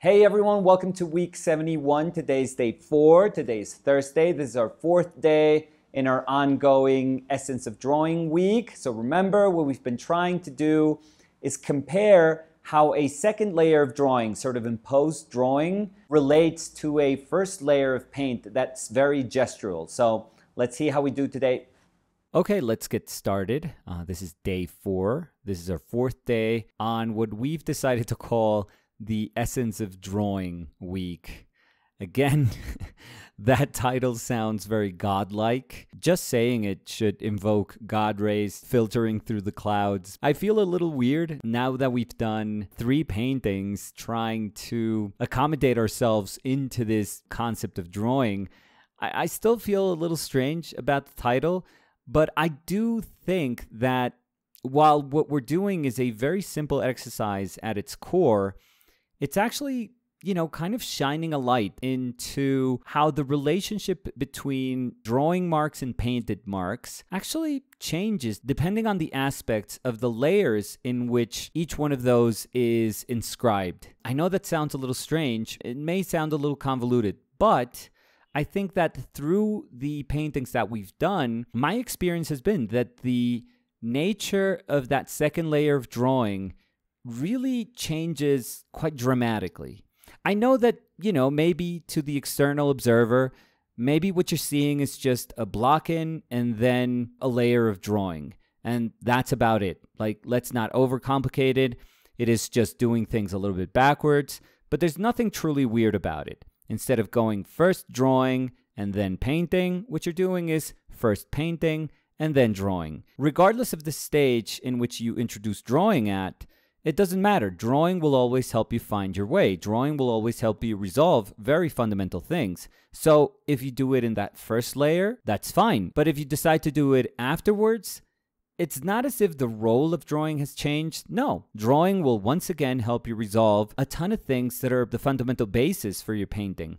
Hey everyone, welcome to week 71. Today's day four. Today's Thursday. This is our fourth day in our ongoing Essence of Drawing week. So remember, what we've been trying to do is compare how a second layer of drawing, sort of imposed drawing, relates to a first layer of paint that's very gestural. So let's see how we do today. Okay, let's get started. Uh, this is day four. This is our fourth day on what we've decided to call the essence of drawing week. Again, that title sounds very godlike. Just saying it should invoke God rays filtering through the clouds. I feel a little weird now that we've done three paintings trying to accommodate ourselves into this concept of drawing. I, I still feel a little strange about the title, but I do think that while what we're doing is a very simple exercise at its core, it's actually you know, kind of shining a light into how the relationship between drawing marks and painted marks actually changes depending on the aspects of the layers in which each one of those is inscribed. I know that sounds a little strange, it may sound a little convoluted, but I think that through the paintings that we've done, my experience has been that the nature of that second layer of drawing really changes quite dramatically. I know that, you know, maybe to the external observer, maybe what you're seeing is just a block in and then a layer of drawing. And that's about it. Like, let's not overcomplicate it. It is just doing things a little bit backwards, but there's nothing truly weird about it. Instead of going first drawing and then painting, what you're doing is first painting and then drawing. Regardless of the stage in which you introduce drawing at, it doesn't matter. Drawing will always help you find your way. Drawing will always help you resolve very fundamental things. So if you do it in that first layer, that's fine. But if you decide to do it afterwards, it's not as if the role of drawing has changed. No, drawing will once again help you resolve a ton of things that are the fundamental basis for your painting.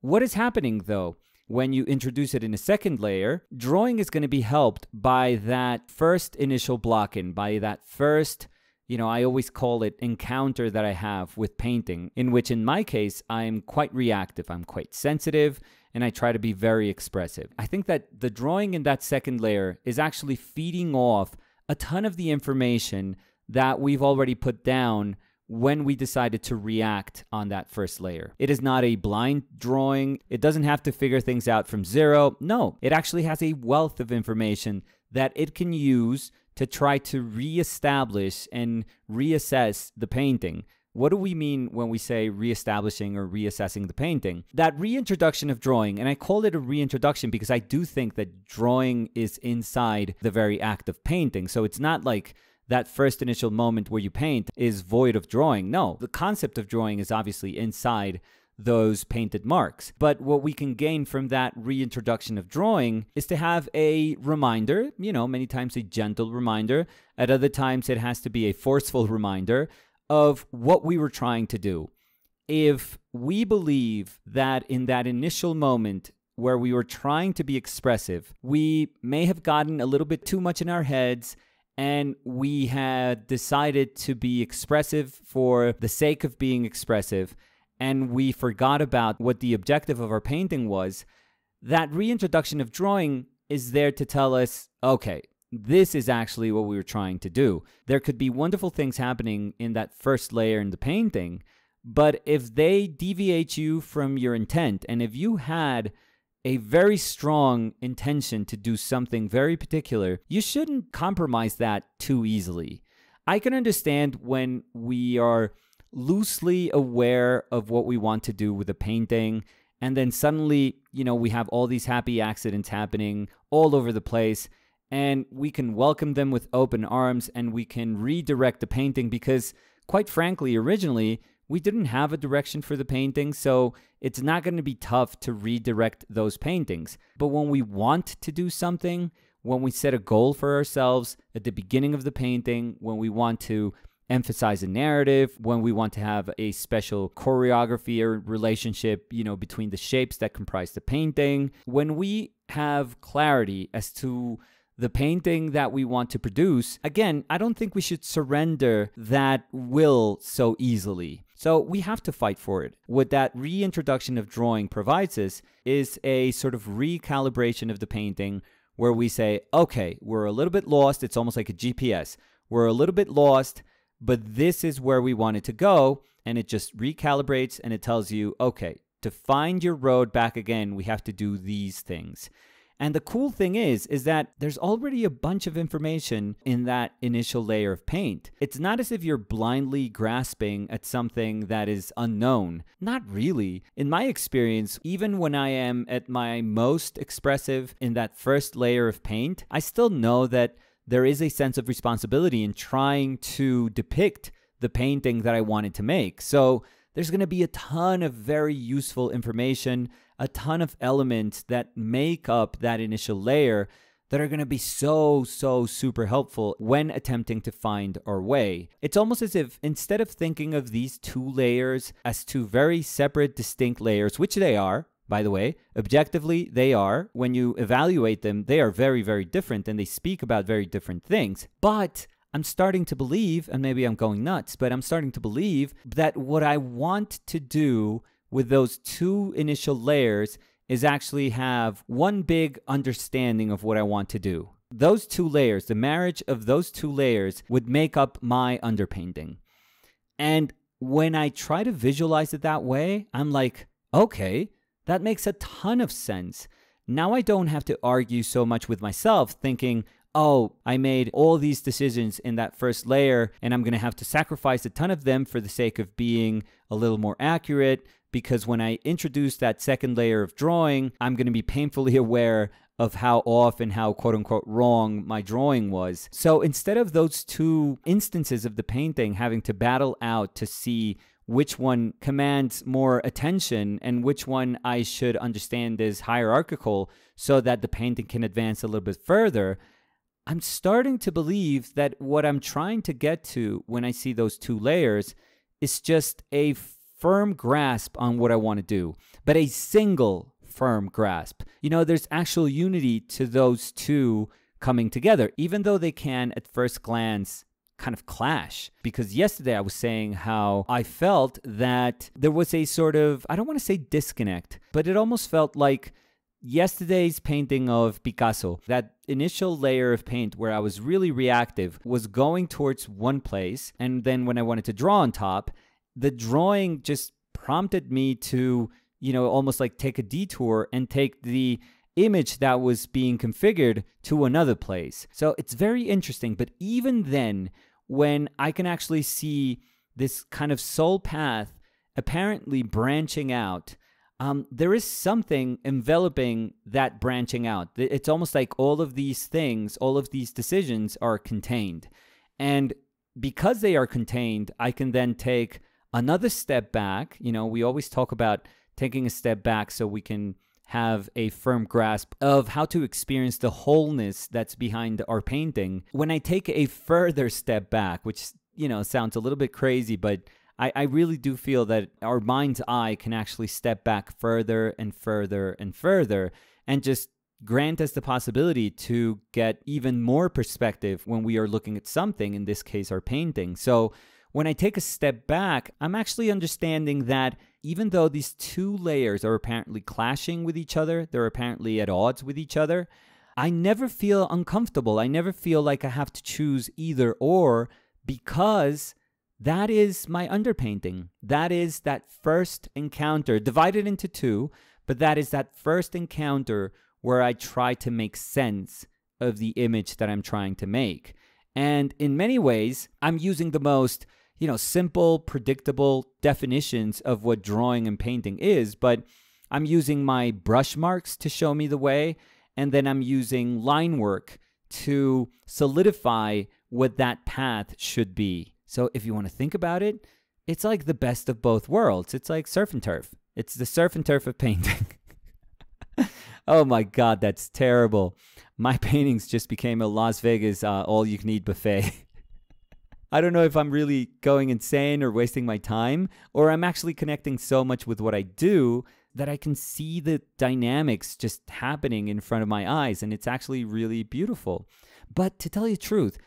What is happening though? When you introduce it in a second layer, drawing is going to be helped by that first initial blocking by that first you know, I always call it encounter that I have with painting, in which in my case, I'm quite reactive, I'm quite sensitive, and I try to be very expressive. I think that the drawing in that second layer is actually feeding off a ton of the information that we've already put down when we decided to react on that first layer. It is not a blind drawing. It doesn't have to figure things out from zero. No, it actually has a wealth of information that it can use to try to reestablish and reassess the painting. What do we mean when we say reestablishing or reassessing the painting? That reintroduction of drawing, and I call it a reintroduction because I do think that drawing is inside the very act of painting. So it's not like that first initial moment where you paint is void of drawing. No, the concept of drawing is obviously inside those painted marks. But what we can gain from that reintroduction of drawing is to have a reminder, you know, many times a gentle reminder, at other times it has to be a forceful reminder of what we were trying to do. If we believe that in that initial moment where we were trying to be expressive, we may have gotten a little bit too much in our heads and we had decided to be expressive for the sake of being expressive and we forgot about what the objective of our painting was, that reintroduction of drawing is there to tell us, okay, this is actually what we were trying to do. There could be wonderful things happening in that first layer in the painting, but if they deviate you from your intent, and if you had a very strong intention to do something very particular, you shouldn't compromise that too easily. I can understand when we are loosely aware of what we want to do with a painting. And then suddenly, you know, we have all these happy accidents happening all over the place. And we can welcome them with open arms and we can redirect the painting because, quite frankly, originally, we didn't have a direction for the painting, so it's not going to be tough to redirect those paintings. But when we want to do something, when we set a goal for ourselves at the beginning of the painting, when we want to emphasize a narrative, when we want to have a special choreography or relationship, you know, between the shapes that comprise the painting, when we have clarity as to the painting that we want to produce, again, I don't think we should surrender that will so easily. So we have to fight for it. What that reintroduction of drawing provides us is a sort of recalibration of the painting where we say, okay, we're a little bit lost. It's almost like a GPS. We're a little bit lost but this is where we want it to go. And it just recalibrates and it tells you, okay, to find your road back again, we have to do these things. And the cool thing is, is that there's already a bunch of information in that initial layer of paint. It's not as if you're blindly grasping at something that is unknown. Not really. In my experience, even when I am at my most expressive in that first layer of paint, I still know that there is a sense of responsibility in trying to depict the painting that I wanted to make. So there's going to be a ton of very useful information, a ton of elements that make up that initial layer that are going to be so, so super helpful when attempting to find our way. It's almost as if instead of thinking of these two layers as two very separate, distinct layers, which they are, by the way. Objectively, they are, when you evaluate them, they are very, very different and they speak about very different things. But I'm starting to believe, and maybe I'm going nuts, but I'm starting to believe that what I want to do with those two initial layers is actually have one big understanding of what I want to do. Those two layers, the marriage of those two layers, would make up my underpainting. And when I try to visualize it that way, I'm like, okay, that makes a ton of sense. Now I don't have to argue so much with myself thinking, oh, I made all these decisions in that first layer and I'm going to have to sacrifice a ton of them for the sake of being a little more accurate because when I introduce that second layer of drawing, I'm going to be painfully aware of how off and how quote unquote wrong my drawing was. So instead of those two instances of the painting having to battle out to see which one commands more attention and which one I should understand is hierarchical so that the painting can advance a little bit further. I'm starting to believe that what I'm trying to get to when I see those two layers is just a firm grasp on what I want to do, but a single firm grasp. You know, there's actual unity to those two coming together, even though they can at first glance kind of clash because yesterday I was saying how I felt that there was a sort of, I don't want to say disconnect, but it almost felt like yesterday's painting of Picasso, that initial layer of paint where I was really reactive, was going towards one place. And then when I wanted to draw on top, the drawing just prompted me to, you know, almost like take a detour and take the image that was being configured to another place. So it's very interesting. But even then, when I can actually see this kind of soul path apparently branching out, um, there is something enveloping that branching out. It's almost like all of these things, all of these decisions are contained. And because they are contained, I can then take another step back. You know, we always talk about taking a step back so we can have a firm grasp of how to experience the wholeness that's behind our painting. When I take a further step back, which, you know, sounds a little bit crazy, but I, I really do feel that our mind's eye can actually step back further and further and further and just grant us the possibility to get even more perspective when we are looking at something, in this case, our painting. So, when I take a step back, I'm actually understanding that even though these two layers are apparently clashing with each other, they're apparently at odds with each other, I never feel uncomfortable. I never feel like I have to choose either or because that is my underpainting. That is that first encounter, divided into two, but that is that first encounter where I try to make sense of the image that I'm trying to make. And in many ways, I'm using the most you know, simple, predictable definitions of what drawing and painting is, but I'm using my brush marks to show me the way, and then I'm using line work to solidify what that path should be. So if you want to think about it, it's like the best of both worlds. It's like surf and turf. It's the surf and turf of painting. oh my God, that's terrible. My paintings just became a Las Vegas uh, all you can eat buffet. I don't know if I'm really going insane or wasting my time, or I'm actually connecting so much with what I do that I can see the dynamics just happening in front of my eyes, and it's actually really beautiful. But to tell you the truth,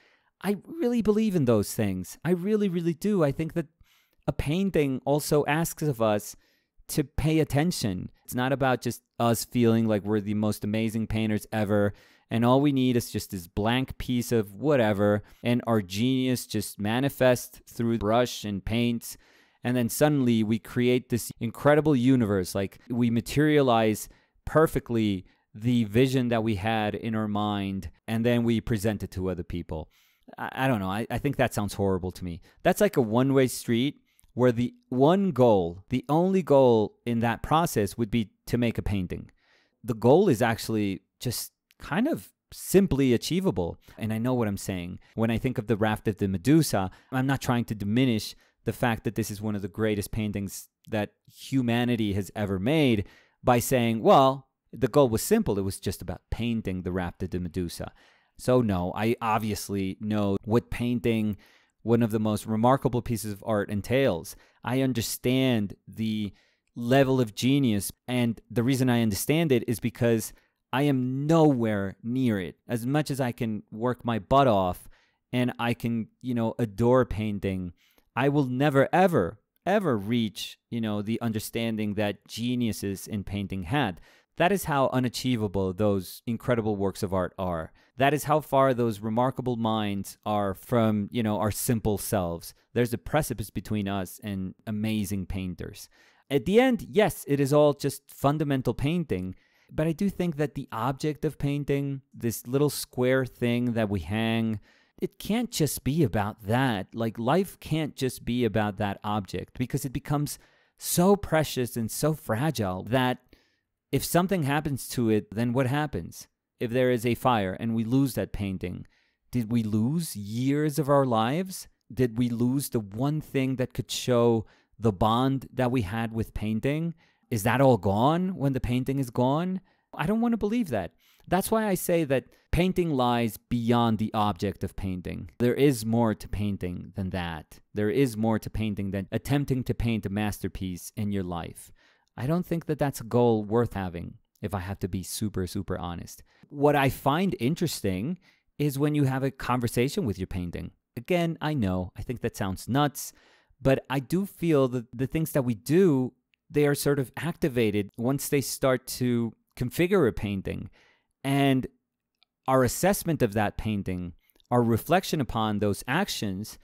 I really believe in those things. I really, really do. I think that a painting also asks of us to pay attention. It's not about just us feeling like we're the most amazing painters ever and all we need is just this blank piece of whatever and our genius just manifests through brush and paint and then suddenly we create this incredible universe like we materialize perfectly the vision that we had in our mind and then we present it to other people i, I don't know I, I think that sounds horrible to me that's like a one-way street where the one goal the only goal in that process would be to make a painting the goal is actually just kind of simply achievable. And I know what I'm saying. When I think of The Raft of the Medusa, I'm not trying to diminish the fact that this is one of the greatest paintings that humanity has ever made by saying, well, the goal was simple. It was just about painting The Raft of the Medusa. So, no, I obviously know what painting one of the most remarkable pieces of art entails. I understand the level of genius. And the reason I understand it is because I am nowhere near it. As much as I can work my butt off and I can, you know, adore painting, I will never, ever, ever reach, you know, the understanding that geniuses in painting had. That is how unachievable those incredible works of art are. That is how far those remarkable minds are from, you know, our simple selves. There's a precipice between us and amazing painters. At the end, yes, it is all just fundamental painting, but I do think that the object of painting, this little square thing that we hang, it can't just be about that. Like, life can't just be about that object because it becomes so precious and so fragile that if something happens to it, then what happens? If there is a fire and we lose that painting, did we lose years of our lives? Did we lose the one thing that could show the bond that we had with painting? Is that all gone when the painting is gone? I don't want to believe that. That's why I say that painting lies beyond the object of painting. There is more to painting than that. There is more to painting than attempting to paint a masterpiece in your life. I don't think that that's a goal worth having, if I have to be super, super honest. What I find interesting is when you have a conversation with your painting. Again, I know, I think that sounds nuts, but I do feel that the things that we do they are sort of activated once they start to configure a painting. And our assessment of that painting, our reflection upon those actions,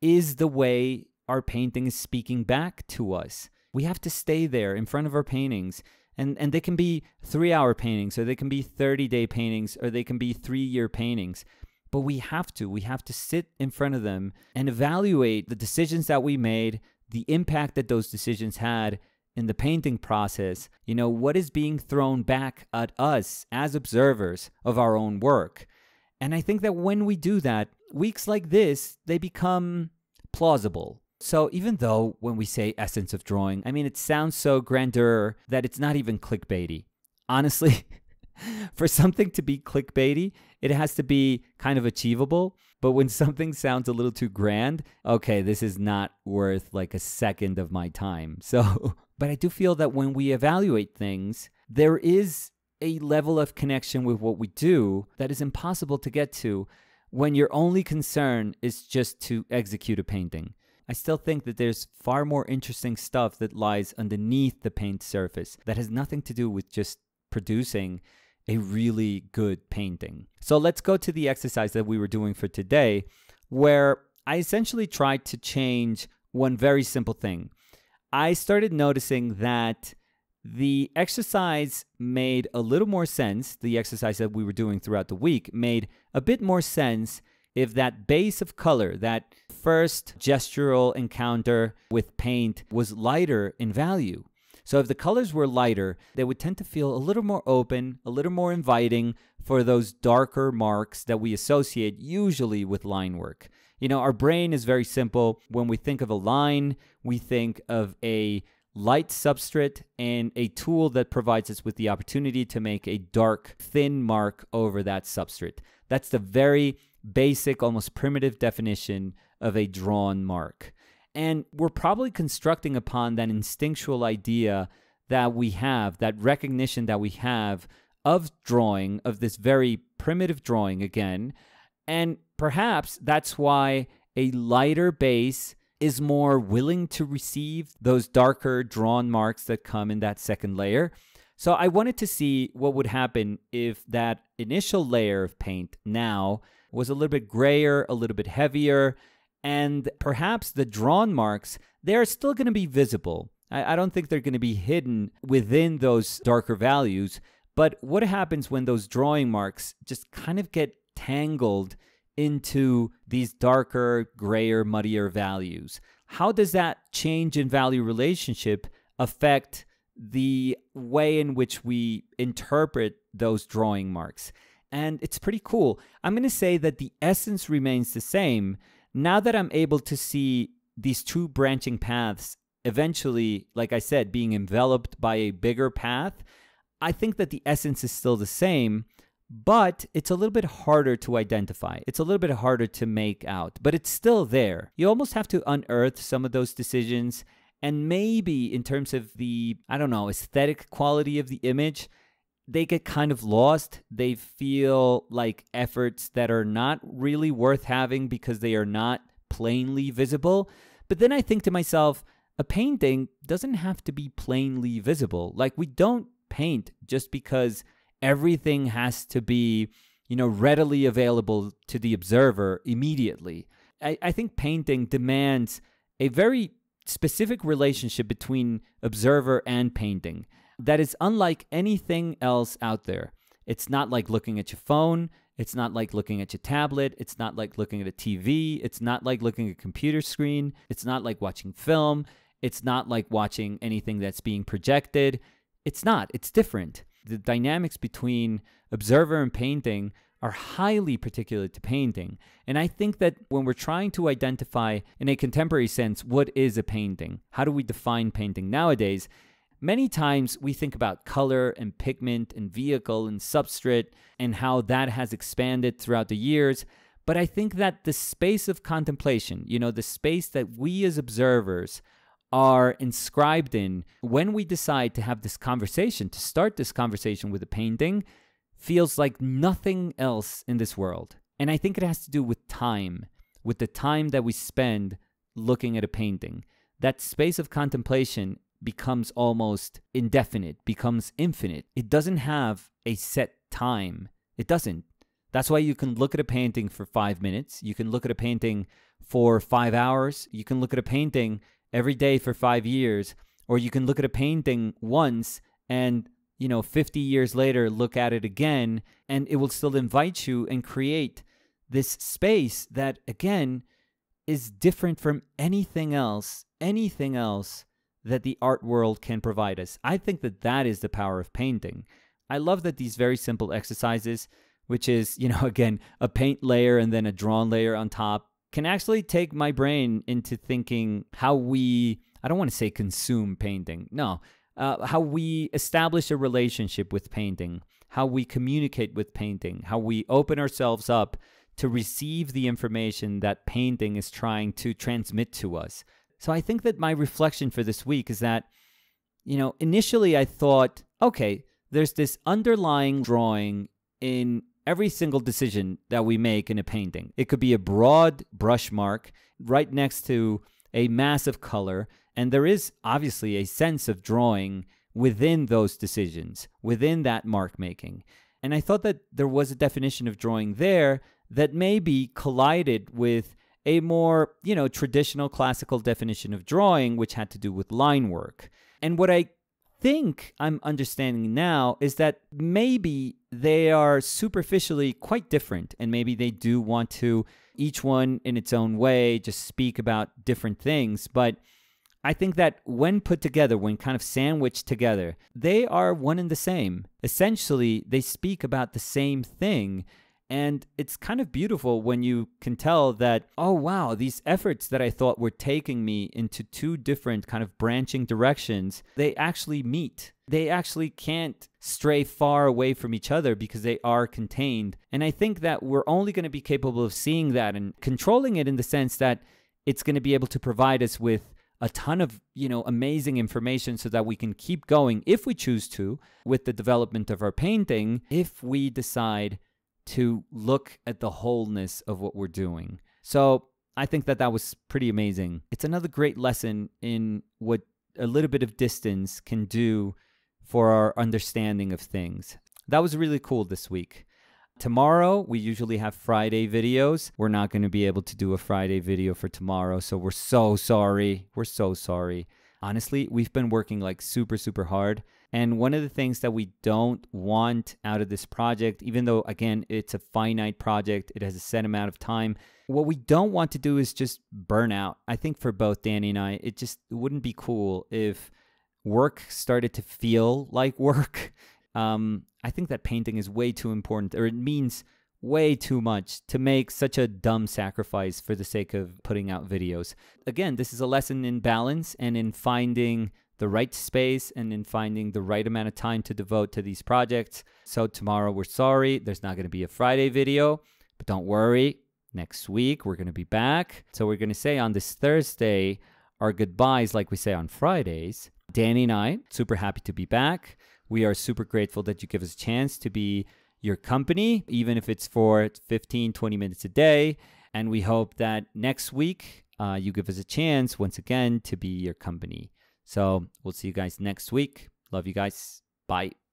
is the way our painting is speaking back to us. We have to stay there in front of our paintings. And, and they can be three hour paintings, or they can be 30 day paintings, or they can be three year paintings. But we have to. We have to sit in front of them and evaluate the decisions that we made, the impact that those decisions had, in the painting process, you know, what is being thrown back at us as observers of our own work. And I think that when we do that, weeks like this, they become plausible. So even though when we say essence of drawing, I mean, it sounds so grandeur that it's not even clickbaity. Honestly, For something to be clickbaity, it has to be kind of achievable. But when something sounds a little too grand, okay, this is not worth like a second of my time. So, but I do feel that when we evaluate things, there is a level of connection with what we do that is impossible to get to when your only concern is just to execute a painting. I still think that there's far more interesting stuff that lies underneath the paint surface that has nothing to do with just producing a really good painting. So let's go to the exercise that we were doing for today, where I essentially tried to change one very simple thing. I started noticing that the exercise made a little more sense, the exercise that we were doing throughout the week made a bit more sense if that base of color, that first gestural encounter with paint, was lighter in value. So if the colors were lighter, they would tend to feel a little more open, a little more inviting for those darker marks that we associate usually with line work. You know, our brain is very simple. When we think of a line, we think of a light substrate and a tool that provides us with the opportunity to make a dark, thin mark over that substrate. That's the very basic, almost primitive definition of a drawn mark. And we're probably constructing upon that instinctual idea that we have, that recognition that we have of drawing, of this very primitive drawing again. And perhaps that's why a lighter base is more willing to receive those darker drawn marks that come in that second layer. So I wanted to see what would happen if that initial layer of paint now was a little bit grayer, a little bit heavier, and perhaps the drawn marks, they're still going to be visible. I, I don't think they're going to be hidden within those darker values. But what happens when those drawing marks just kind of get tangled into these darker, grayer, muddier values? How does that change in value relationship affect the way in which we interpret those drawing marks? And it's pretty cool. I'm going to say that the essence remains the same, now that I'm able to see these two branching paths eventually, like I said, being enveloped by a bigger path, I think that the essence is still the same, but it's a little bit harder to identify. It's a little bit harder to make out, but it's still there. You almost have to unearth some of those decisions. And maybe in terms of the, I don't know, aesthetic quality of the image, they get kind of lost. They feel like efforts that are not really worth having because they are not plainly visible. But then I think to myself, a painting doesn't have to be plainly visible. Like we don't paint just because everything has to be, you know, readily available to the observer immediately. I, I think painting demands a very specific relationship between observer and painting that is unlike anything else out there. It's not like looking at your phone. It's not like looking at your tablet. It's not like looking at a TV. It's not like looking at a computer screen. It's not like watching film. It's not like watching anything that's being projected. It's not. It's different. The dynamics between observer and painting are highly particular to painting. And I think that when we're trying to identify in a contemporary sense what is a painting, how do we define painting nowadays, Many times we think about color and pigment and vehicle and substrate and how that has expanded throughout the years. But I think that the space of contemplation, you know, the space that we as observers are inscribed in when we decide to have this conversation, to start this conversation with a painting, feels like nothing else in this world. And I think it has to do with time, with the time that we spend looking at a painting. That space of contemplation becomes almost indefinite, becomes infinite. It doesn't have a set time. It doesn't. That's why you can look at a painting for five minutes. You can look at a painting for five hours. You can look at a painting every day for five years. Or you can look at a painting once and, you know, 50 years later, look at it again and it will still invite you and create this space that, again, is different from anything else, anything else that the art world can provide us. I think that that is the power of painting. I love that these very simple exercises, which is, you know, again, a paint layer and then a drawn layer on top, can actually take my brain into thinking how we, I don't want to say consume painting, no, uh, how we establish a relationship with painting, how we communicate with painting, how we open ourselves up to receive the information that painting is trying to transmit to us. So I think that my reflection for this week is that, you know, initially I thought, okay, there's this underlying drawing in every single decision that we make in a painting. It could be a broad brush mark right next to a mass of color, and there is obviously a sense of drawing within those decisions, within that mark making. And I thought that there was a definition of drawing there that maybe collided with a more, you know, traditional classical definition of drawing, which had to do with line work. And what I think I'm understanding now is that maybe they are superficially quite different, and maybe they do want to, each one in its own way, just speak about different things. But I think that when put together, when kind of sandwiched together, they are one and the same. Essentially, they speak about the same thing and it's kind of beautiful when you can tell that, oh, wow, these efforts that I thought were taking me into two different kind of branching directions, they actually meet. They actually can't stray far away from each other because they are contained. And I think that we're only going to be capable of seeing that and controlling it in the sense that it's going to be able to provide us with a ton of you know amazing information so that we can keep going if we choose to with the development of our painting if we decide to look at the wholeness of what we're doing. So I think that that was pretty amazing. It's another great lesson in what a little bit of distance can do for our understanding of things. That was really cool this week. Tomorrow, we usually have Friday videos. We're not going to be able to do a Friday video for tomorrow, so we're so sorry. We're so sorry. Honestly, we've been working like super, super hard. And one of the things that we don't want out of this project, even though, again, it's a finite project, it has a set amount of time, what we don't want to do is just burn out. I think for both Danny and I, it just it wouldn't be cool if work started to feel like work. Um, I think that painting is way too important, or it means way too much to make such a dumb sacrifice for the sake of putting out videos. Again, this is a lesson in balance and in finding the right space and in finding the right amount of time to devote to these projects. So, tomorrow we're sorry, there's not going to be a Friday video, but don't worry. Next week we're going to be back. So, we're going to say on this Thursday our goodbyes, like we say on Fridays. Danny and I, super happy to be back. We are super grateful that you give us a chance to be your company, even if it's for 15, 20 minutes a day. And we hope that next week uh, you give us a chance once again to be your company. So we'll see you guys next week. Love you guys. Bye.